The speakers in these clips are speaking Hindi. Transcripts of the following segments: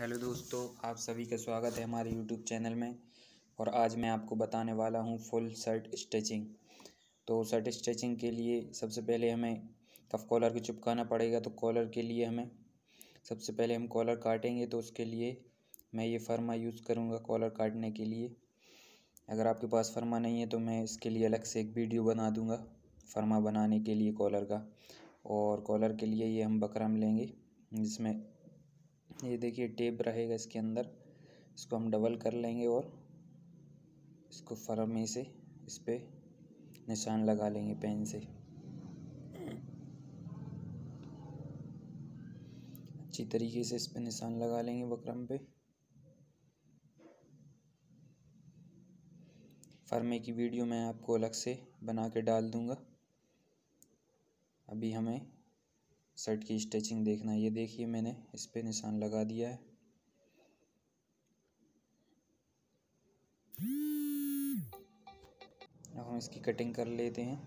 हेलो दोस्तों आप सभी का स्वागत है हमारे यूट्यूब चैनल में और आज मैं आपको बताने वाला हूं फुल शर्ट स्टिचिंग तो शर्ट स्टिचिंग के लिए सबसे पहले हमें कफ कॉलर को चिपकाना पड़ेगा तो कॉलर के लिए हमें सबसे पहले हम कॉलर काटेंगे तो उसके लिए मैं ये फर्मा यूज़ करूँगा कॉलर काटने के लिए अगर आपके पास फर्मा नहीं है तो मैं इसके लिए अलग से एक वीडियो बना दूँगा फर्मा बनाने के लिए कॉलर का और कॉलर के लिए ये हम बकरम लेंगे जिसमें ये देखिए टेप रहेगा इसके अंदर इसको हम डबल कर लेंगे और इसको फरमी से इस पर निशान लगा लेंगे पेन से अच्छी तरीके से इस पर निशान लगा लेंगे बकरम पे फर्मे की वीडियो मैं आपको अलग से बना के डाल दूँगा अभी हमें शर्ट की स्टिचिंग देखना ये देखिए मैंने इस पर निशान लगा दिया है अब हम इसकी कटिंग कर लेते हैं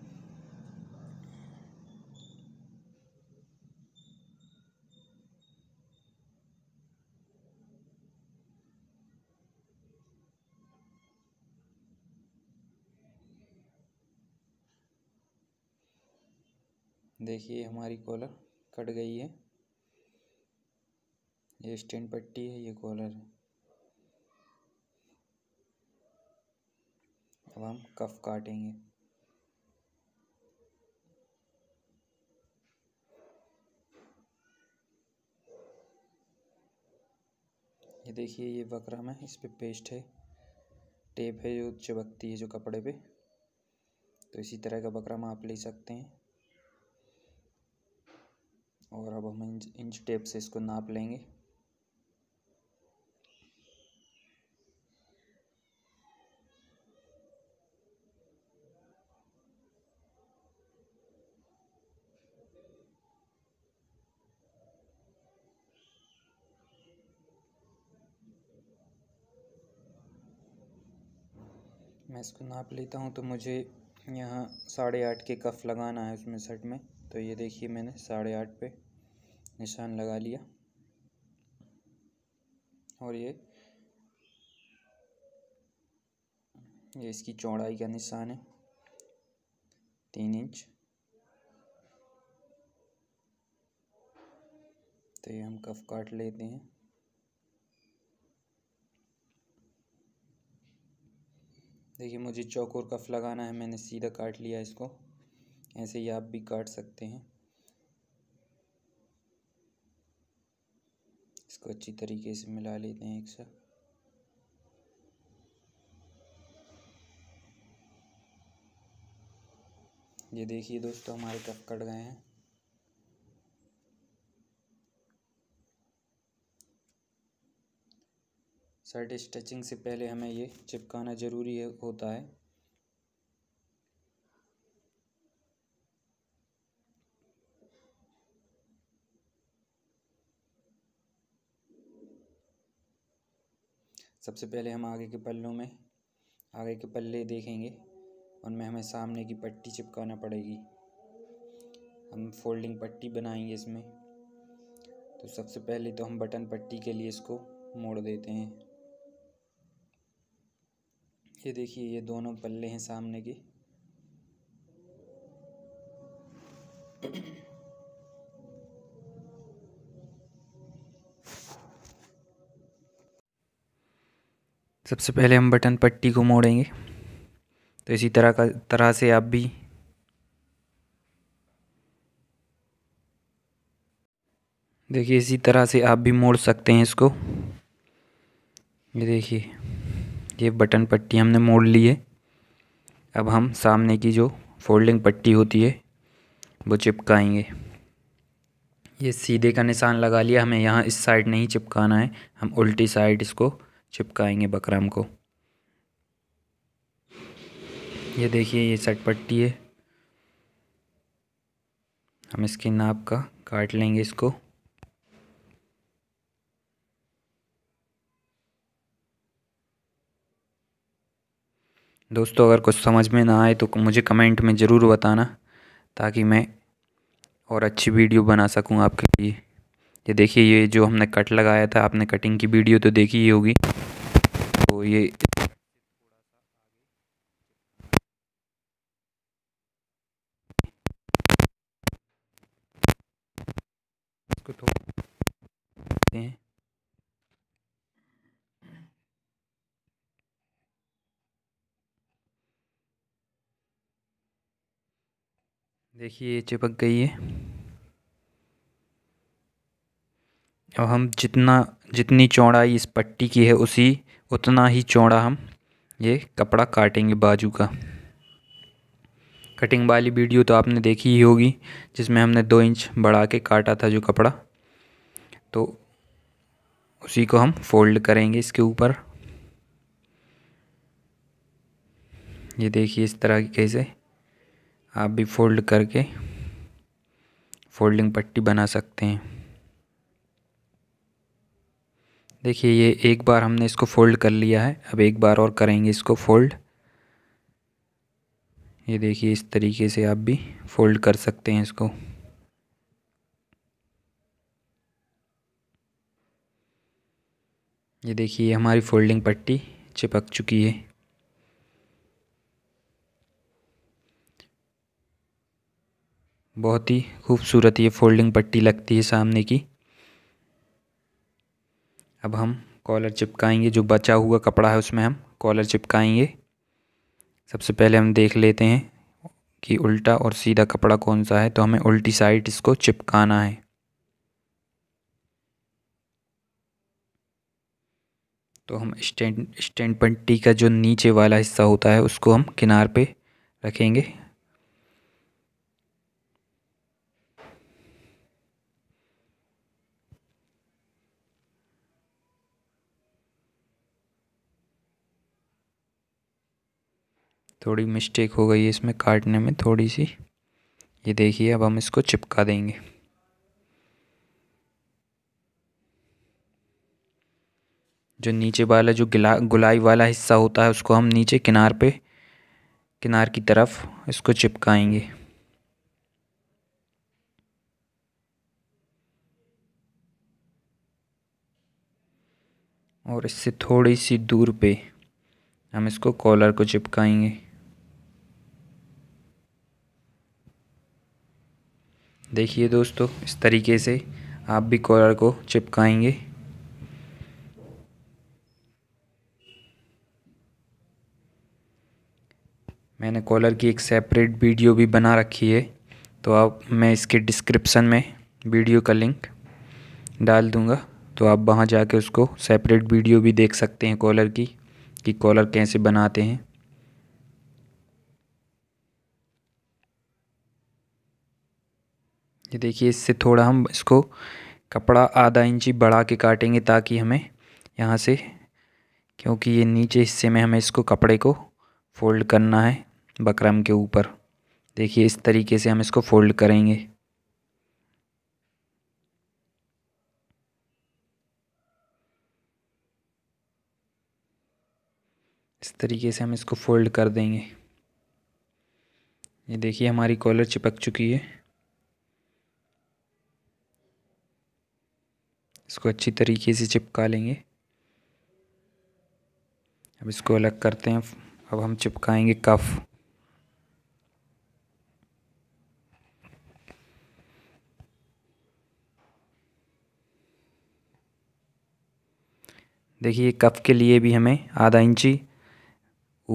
देखिए हमारी कॉलर कट गई है ये स्टैंड पट्टी है ये कॉलर है अब हम कफ काटेंगे ये देखिए ये बकरम है इस पर पे पेस्ट है टेप है जो चिपकती है जो कपड़े पे तो इसी तरह का बकरम आप ले सकते हैं और अब हम इंच इंच टेप से इसको नाप लेंगे मैं इसको नाप लेता हूँ तो मुझे यहाँ साढ़े आठ के कफ लगाना है उसमें शर्ट में तो ये देखिए मैंने साढ़े आठ पे निशान लगा लिया और ये ये इसकी चौड़ाई का निशान है तीन इंच तो ये हम कफ काट लेते हैं देखिए मुझे चौकोर कफ लगाना है मैंने सीधा काट लिया इसको ऐसे ही आप भी काट सकते हैं इसको अच्छी तरीके से मिला लेते हैं एक साथ ये देखिए दोस्तों हमारे कप कट गए हैं साइड स्टिचिंग से पहले हमें ये चिपकाना ज़रूरी होता है सबसे पहले हम आगे के पल्लों में आगे के पल्ले देखेंगे उनमें हमें सामने की पट्टी चिपकाना पड़ेगी हम फोल्डिंग पट्टी बनाएंगे इसमें तो सबसे पहले तो हम बटन पट्टी के लिए इसको मोड़ देते हैं ये देखिए ये दोनों पल्ले हैं सामने के सबसे पहले हम बटन पट्टी को मोड़ेंगे तो इसी तरह का तरह से आप भी देखिए इसी तरह से आप भी मोड़ सकते हैं इसको ये देखिए ये बटन पट्टी हमने मोड़ ली है अब हम सामने की जो फोल्डिंग पट्टी होती है वो चिपकाएंगे ये सीधे का निशान लगा लिया हमें यहाँ इस साइड नहीं चिपकाना है हम उल्टी साइड इसको चिपकाएंगे बकराम को ये देखिए ये सटपट्टी है हम इसकी नाप का काट लेंगे इसको दोस्तों अगर कुछ समझ में ना आए तो मुझे कमेंट में ज़रूर बताना ताकि मैं और अच्छी वीडियो बना सकूं आपके लिए ये देखिए ये जो हमने कट लगाया था आपने कटिंग की वीडियो तो देखी ही होगी तो ये तो देखिए ये चिपक गई है और हम जितना जितनी चौड़ाई इस पट्टी की है उसी उतना ही चौड़ा हम ये कपड़ा काटेंगे बाजू का कटिंग वाली वीडियो तो आपने देखी ही होगी जिसमें हमने दो इंच बढ़ा के काटा था जो कपड़ा तो उसी को हम फोल्ड करेंगे इसके ऊपर ये देखिए इस तरह की कैसे आप भी फोल्ड करके फोल्डिंग पट्टी बना सकते हैं देखिए ये एक बार हमने इसको फोल्ड कर लिया है अब एक बार और करेंगे इसको फोल्ड ये देखिए इस तरीके से आप भी फोल्ड कर सकते हैं इसको ये देखिए हमारी फोल्डिंग पट्टी चिपक चुकी है बहुत ही खूबसूरत ये फोल्डिंग पट्टी लगती है सामने की अब हम कॉलर चिपकाएंगे जो बचा हुआ कपड़ा है उसमें हम कॉलर चिपकाएंगे सबसे पहले हम देख लेते हैं कि उल्टा और सीधा कपड़ा कौन सा है तो हमें उल्टी साइड इसको चिपकाना है तो हम स्टैंड स्टैंड पट्टी का जो नीचे वाला हिस्सा होता है उसको हम किनार पे रखेंगे थोड़ी मिस्टेक हो गई है इसमें काटने में थोड़ी सी ये देखिए अब हम इसको चिपका देंगे जो नीचे वाला जो गिला गुलाई वाला हिस्सा होता है उसको हम नीचे किनार पे किनार की तरफ इसको चिपकाएंगे और इससे थोड़ी सी दूर पे हम इसको कॉलर को चिपकाएंगे देखिए दोस्तों इस तरीके से आप भी कॉलर को चिपकाएंगे मैंने कॉलर की एक सेपरेट वीडियो भी बना रखी है तो आप मैं इसके डिस्क्रिप्शन में वीडियो का लिंक डाल दूँगा तो आप वहाँ जाके उसको सेपरेट वीडियो भी देख सकते हैं कॉलर की कि कॉलर कैसे बनाते हैं ये देखिए इससे थोड़ा हम इसको कपड़ा आधा इंची बढ़ा के काटेंगे ताकि हमें यहाँ से क्योंकि ये नीचे हिस्से में हमें इसको कपड़े को फोल्ड करना है बकरम के ऊपर देखिए इस तरीके से हम इसको फोल्ड करेंगे इस तरीके से हम इसको फोल्ड कर देंगे ये देखिए हमारी कॉलर चिपक चुकी है इसको अच्छी तरीके से चिपका लेंगे अब इसको अलग करते हैं अब हम चिपकाएंगे कफ देखिए कफ के लिए भी हमें आधा इंची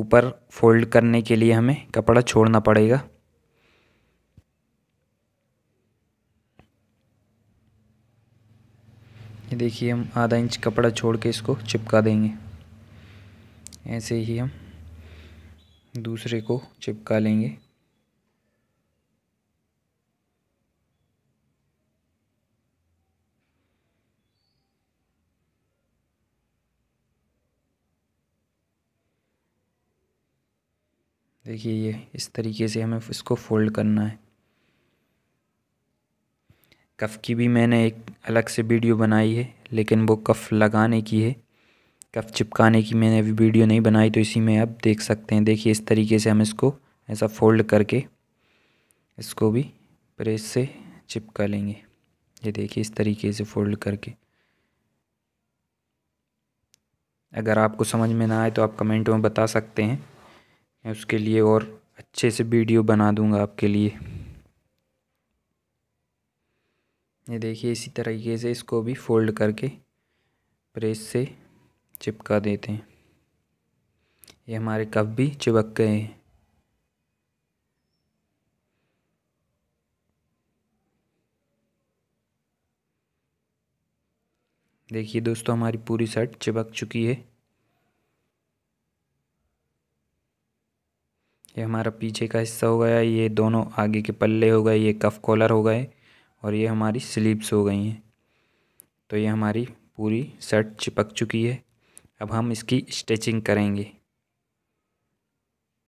ऊपर फोल्ड करने के लिए हमें कपड़ा छोड़ना पड़ेगा ये देखिए हम आधा इंच कपड़ा छोड़ के इसको चिपका देंगे ऐसे ही हम दूसरे को चिपका लेंगे देखिए ये इस तरीके से हमें इसको फोल्ड करना है कफ़ की भी मैंने एक अलग से वीडियो बनाई है लेकिन वो कफ़ लगाने की है कफ़ चिपकाने की मैंने अभी वीडियो नहीं बनाई तो इसी में आप देख सकते हैं देखिए इस तरीके से हम इसको ऐसा फोल्ड करके इसको भी प्रेस से चिपका लेंगे ये देखिए इस तरीके से फोल्ड करके अगर आपको समझ में ना आए तो आप कमेंट में बता सकते हैं मैं उसके लिए और अच्छे से वीडियो बना दूंगा आपके लिए ये देखिए इसी तरीके से इसको भी फोल्ड करके प्रेस से चिपका देते हैं ये हमारे कप भी चिपक गए हैं देखिए दोस्तों हमारी पूरी शर्ट चिपक चुकी है ये हमारा पीछे का हिस्सा हो गया ये दोनों आगे के पल्ले हो गए ये कफ कॉलर हो गए और ये हमारी स्लीप्स हो गई हैं तो ये हमारी पूरी शर्ट चिपक चुकी है अब हम इसकी स्टिचिंग करेंगे